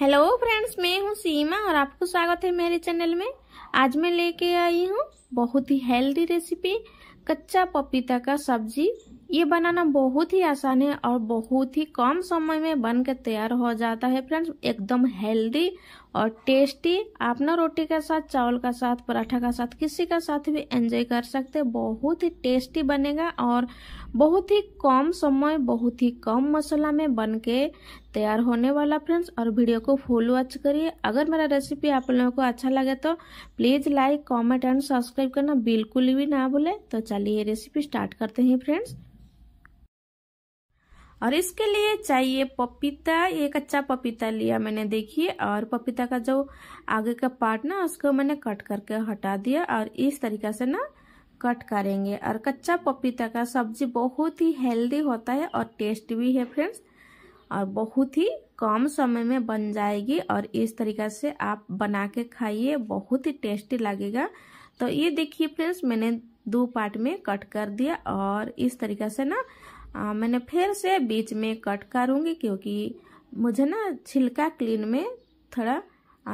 hello friends मैं हूँ सीमा और आपको स्वागत है मेरे चैनल में आज मैं लेके आई हूँ बहुत ही हेल्दी रेसिपी कच्चा पपीता का सब्जी ये बनाना बहुत ही आसान है और बहुत ही कम समय में बन के तैयार हो जाता है फ्रेंड्स एकदम हेल्दी और टेस्टी आप ना रोटी के साथ चावल का साथ पराठा का साथ किसी का साथ भी एंजॉय कर सकते हैं बहुत ही टेस्टी बनेगा और बहुत ही कम समय बहुत ही कम मसाला में बन के तैयार होने वाला फ्रेंड्स और वीडियो को फुल वॉच करिए अगर मेरा रेसिपी आप लोगों को अच्छा लगे तो please like comment and subscribe करना बिल्कुल भी ना भूले तो चलिए रेसिपी स्टार्ट करते हैं फ्रेंड्स और इसके लिए चाहिए पपीता ये कच्चा पपीता लिया मैंने देखिए और पपीता का जो आगे का पार्ट ना उसको मैंने कट करके हटा दिया और इस तरीका से ना कट करेंगे और कच्चा पपीता का सब्जी बहुत ही हेल्दी होता है और टेस्ट भी है फ्रेंड्स और बहुत ही कम समय में बन जाएगी और इस तरीका से आप बना के खाइए बहुत ही टेस्टी लगेगा तो ये देखिए फ्रेंड्स मैंने दो पार्ट में कट कर दिया और इस तरीका से ना आ, मैंने फिर से बीच में कट करूँगी क्योंकि मुझे ना छिलका क्लीन में थोड़ा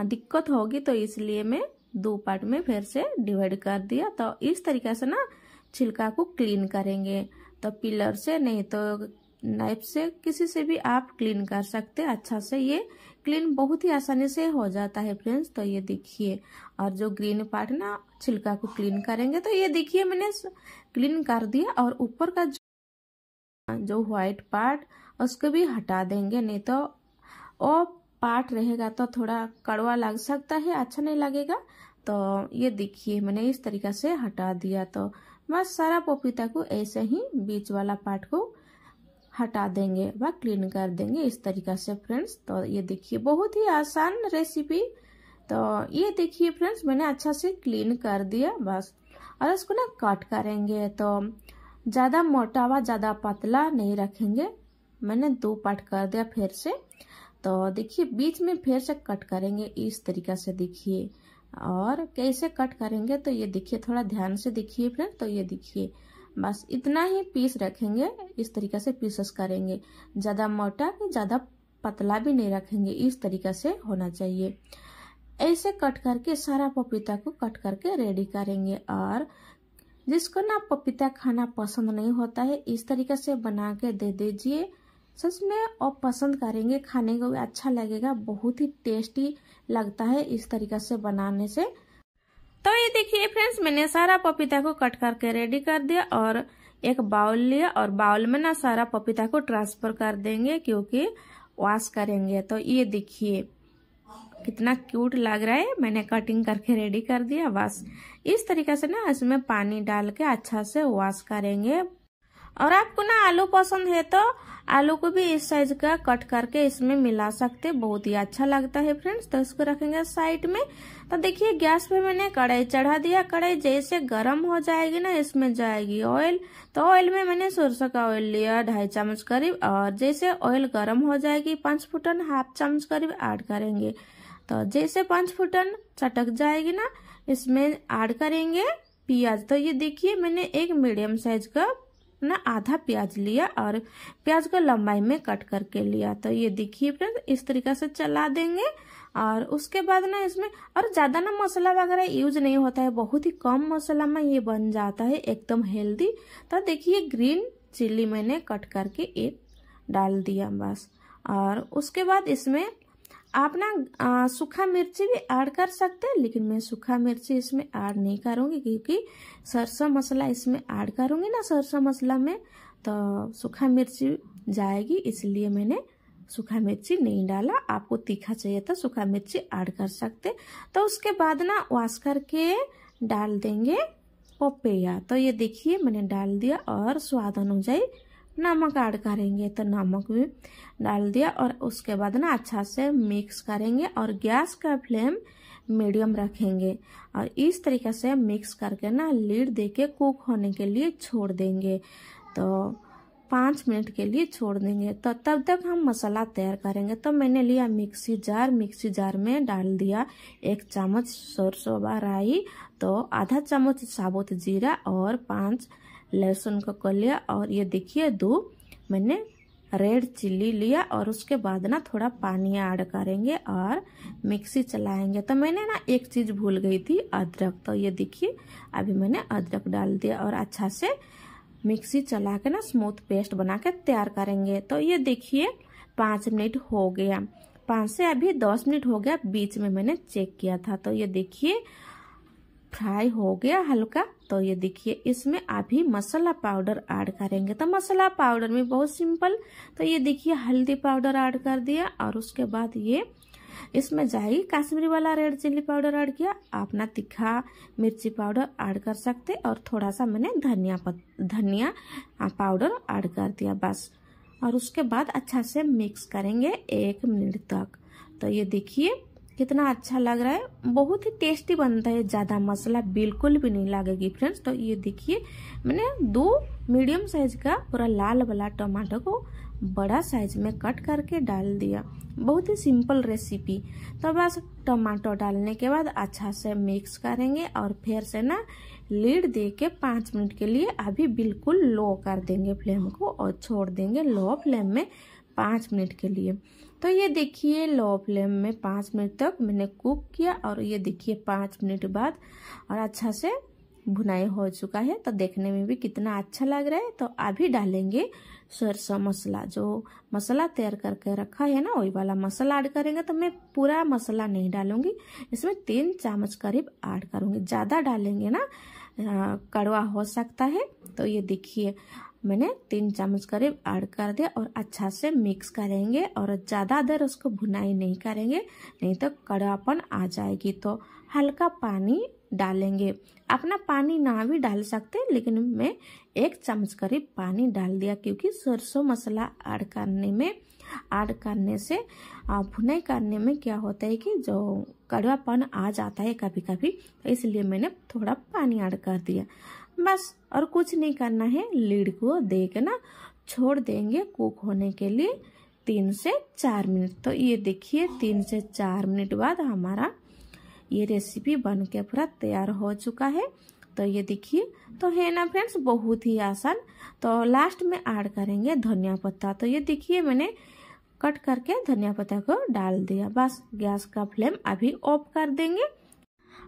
दिक्कत होगी तो इसलिए मैं दो पार्ट में फिर से डिवाइड कर दिया तो इस तरीके से ना छिलका को क्लीन करेंगे तो पिलर से नहीं तो नाइफ से किसी से भी आप क्लीन कर सकते अच्छा से ये क्लीन बहुत ही आसानी से हो जाता है फ्रेंड्स तो ये देखिए और जो ग्रीन पार्ट ना छिलका को क्लीन करेंगे तो ये देखिए मैंने क्लीन कर दिया और ऊपर का जो व्हाइट पार्ट उसको भी हटा देंगे नहीं तो वो पार्ट रहेगा तो थोड़ा कड़वा लग सकता है अच्छा नहीं लगेगा तो ये देखिए मैंने इस तरीका से हटा दिया तो बस सारा पपीता को ऐसे ही बीच वाला पार्ट को हटा देंगे व क्लीन कर देंगे इस तरीका से फ्रेंड्स तो ये देखिए बहुत ही आसान रेसिपी तो ये देखिए फ्रेंड्स मैंने अच्छा से क्लीन कर दिया बस और इसको ना कट करेंगे तो ज़्यादा मोटा व ज़्यादा पतला नहीं रखेंगे मैंने दो पार्ट कर दिया फिर से तो देखिए बीच में फिर से कट करेंगे इस तरीका से देखिए और कैसे कट करेंगे तो ये देखिए थोड़ा ध्यान से देखिए फ्रेंड तो ये देखिए बस इतना ही पीस रखेंगे इस तरीका से पीसेस करेंगे ज़्यादा मोटा ज़्यादा पतला भी नहीं रखेंगे इस तरीका से होना चाहिए ऐसे कट करके सारा पपीता को कट करके रेडी करेंगे और जिसको ना पपीता खाना पसंद नहीं होता है इस तरीके से बना के दे दीजिए सच में और पसंद करेंगे खाने को भी अच्छा लगेगा बहुत ही टेस्टी लगता है इस तरीका से बनाने से तो ये देखिए फ्रेंड्स मैंने सारा पपीता को कट करके रेडी कर दिया और एक बाउल लिया और बाउल में ना सारा पपीता को ट्रांसफर कर देंगे क्योंकि वॉश करेंगे तो ये देखिए कितना क्यूट लग रहा है मैंने कटिंग करके रेडी कर दिया बस इस तरीके से ना इसमें पानी डाल के अच्छा से वॉश करेंगे और आपको ना आलू पसंद है तो आलू को भी इस साइज का कट करके इसमें मिला सकते बहुत ही अच्छा लगता है फ्रेंड्स तो इसको रखेंगे साइड में तो देखिए गैस पे मैंने कढ़ाई चढ़ा दिया कढ़ाई जैसे गर्म हो जाएगी ना इसमें जाएगी ऑयल तो ऑयल में मैंने सरसों का ऑयल लिया ढाई चम्मच करीब और जैसे ऑयल गर्म हो जाएगी पाँच फुटन हाफ चम्मच करीब ऐड करेंगे तो जैसे पाँच फुटन चटक जाएगी ना इसमें ऐड करेंगे प्याज तो ये देखिए मैंने एक मीडियम साइज का अपना आधा प्याज लिया और प्याज को लंबाई में कट करके लिया तो ये देखिए फ्रेंड इस तरीके से चला देंगे और उसके बाद ना इसमें और ज़्यादा ना मसाला वगैरह यूज नहीं होता है बहुत ही कम मसाला में ये बन जाता है एकदम हेल्दी तो देखिए ग्रीन चिल्ली मैंने कट करके एक डाल दिया बस और उसके बाद इसमें आप ना सूखा मिर्ची भी ऐड कर सकते हैं लेकिन मैं सूखा मिर्ची इसमें ऐड नहीं करूँगी क्योंकि सरसों मसाला इसमें ऐड करूँगी ना सरसों मसाला में तो सूखा मिर्ची जाएगी इसलिए मैंने सूखा मिर्ची नहीं डाला आपको तीखा चाहिए तो सूखा मिर्ची ऐड कर सकते तो उसके बाद ना वॉश करके डाल देंगे पपेया तो ये देखिए मैंने डाल दिया और स्वाद अनुजाई नमक ऐड करेंगे तो नमक भी डाल दिया और उसके बाद ना अच्छा से मिक्स करेंगे और गैस का फ्लेम मीडियम रखेंगे और इस तरीके से मिक्स करके ना लीड देके कुक होने के लिए छोड़ देंगे तो पाँच मिनट के लिए छोड़ देंगे तो तब तक हम मसाला तैयार करेंगे तो मैंने लिया मिक्सी जार मिक्सी जार में डाल दिया एक चम्मच सरसों राई तो आधा चम्मच साबुत जीरा और पाँच लहसुन को कर लिया और ये देखिए दो मैंने रेड चिल्ली लिया और उसके बाद ना थोड़ा पानी ऐड करेंगे और मिक्सी चलाएंगे तो मैंने ना एक चीज़ भूल गई थी अदरक तो ये देखिए अभी मैंने अदरक डाल दिया और अच्छा से मिक्सी चला के ना स्मूथ पेस्ट बना के तैयार करेंगे तो ये देखिए पाँच मिनट हो गया पाँच से अभी दस मिनट हो गया बीच में मैंने चेक किया था तो ये देखिए फ्राई हो गया हल्का तो ये देखिए इसमें अभी मसाला पाउडर ऐड करेंगे तो मसाला पाउडर में बहुत सिंपल तो ये देखिए हल्दी पाउडर ऐड कर दिया और उसके बाद ये इसमें जाएगी काश्मीरी वाला रेड चिल्ली पाउडर ऐड किया अपना तीखा मिर्ची पाउडर ऐड कर सकते और थोड़ा सा मैंने धनिया पत धनिया पाउडर ऐड कर दिया बस और उसके बाद अच्छा से मिक्स करेंगे एक मिनट तक तो ये देखिए कितना अच्छा लग रहा है बहुत ही टेस्टी बनता है ज़्यादा मसाला बिल्कुल भी नहीं लगेगी फ्रेंड्स तो ये देखिए मैंने दो मीडियम साइज का पूरा लाल वाला टमाटर को बड़ा साइज में कट करके डाल दिया बहुत ही सिंपल रेसिपी तो बस टमाटर डालने के बाद अच्छा से मिक्स करेंगे और फिर से ना लीड दे के पाँच मिनट के लिए अभी बिल्कुल लो कर देंगे फ्लेम को और छोड़ देंगे लो फ्लेम में पाँच मिनट के लिए तो ये देखिए लो फ्लेम में पाँच मिनट तक मैंने कुक किया और ये देखिए पाँच मिनट बाद और अच्छा से भुनाई हो चुका है तो देखने में भी कितना अच्छा लग रहा है तो अभी डालेंगे सरसों मसाला जो मसाला तैयार करके रखा है ना वही वाला मसाला ऐड करेंगे तो मैं पूरा मसाला नहीं डालूंगी इसमें तीन चम्मच करीब ऐड करूंगी ज़्यादा डालेंगे ना कड़वा हो सकता है तो ये देखिए मैंने तीन चम्मच करीब ऐड कर दिया और अच्छा से मिक्स करेंगे और ज़्यादा देर उसको भुनाई नहीं करेंगे नहीं तो कड़वापन आ जाएगी तो हल्का पानी डालेंगे अपना पानी ना भी डाल सकते लेकिन मैं एक चम्मच करीब पानी डाल दिया क्योंकि सरसों मसाला ऐड करने में ऐड करने से भुनाई करने में क्या होता है कि जो कड़वापन आ जाता है कभी कभी तो इसलिए मैंने थोड़ा पानी ऐड कर दिया बस और कुछ नहीं करना है लीड को दे के ना छोड़ देंगे कुक होने के लिए तीन से चार मिनट तो ये देखिए तीन से चार मिनट बाद हमारा ये रेसिपी बन के पूरा तैयार हो चुका है तो ये देखिए तो है ना फ्रेंड्स बहुत ही आसान तो लास्ट में ऐड करेंगे धनिया पत्ता तो ये देखिए मैंने कट करके धनिया पत्ता को डाल दिया बस गैस का फ्लेम अभी ऑफ कर देंगे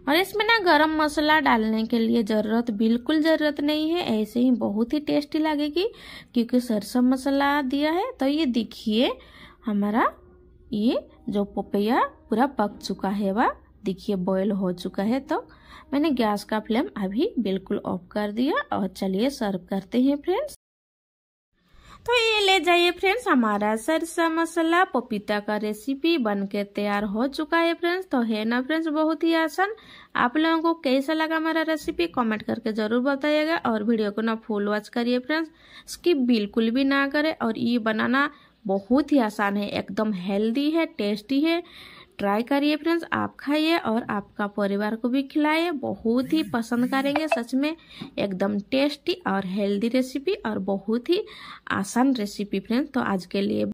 और इसमें ना गरम मसाला डालने के लिए ज़रूरत बिल्कुल ज़रूरत नहीं है ऐसे ही बहुत ही टेस्टी लगेगी क्योंकि सरसों मसाला दिया है तो ये देखिए हमारा ये जो पपैया पूरा पक चुका है वह देखिए बॉयल हो चुका है तो मैंने गैस का फ्लेम अभी बिल्कुल ऑफ कर दिया और चलिए सर्व करते हैं फ्रेंड्स तो ये ले जाइए फ्रेंड्स हमारा सरसा मसाला पपीता का रेसिपी बनके तैयार हो चुका है फ्रेंड्स तो है ना फ्रेंड्स बहुत ही आसान आप लोगों को कैसा लगा हमारा रेसिपी कमेंट करके जरूर बताइएगा और वीडियो को ना फुल वॉच करिए फ्रेंड्स स्किप बिल्कुल भी ना करें और ये बनाना बहुत ही आसान है एकदम हेल्दी है टेस्टी है ट्राई करिए फ्रेंड्स आप खाइए और आपका परिवार को भी खिलाइए बहुत ही पसंद करेंगे सच में एकदम टेस्टी और हेल्दी रेसिपी और बहुत ही आसान रेसिपी फ्रेंड्स तो आज के लिए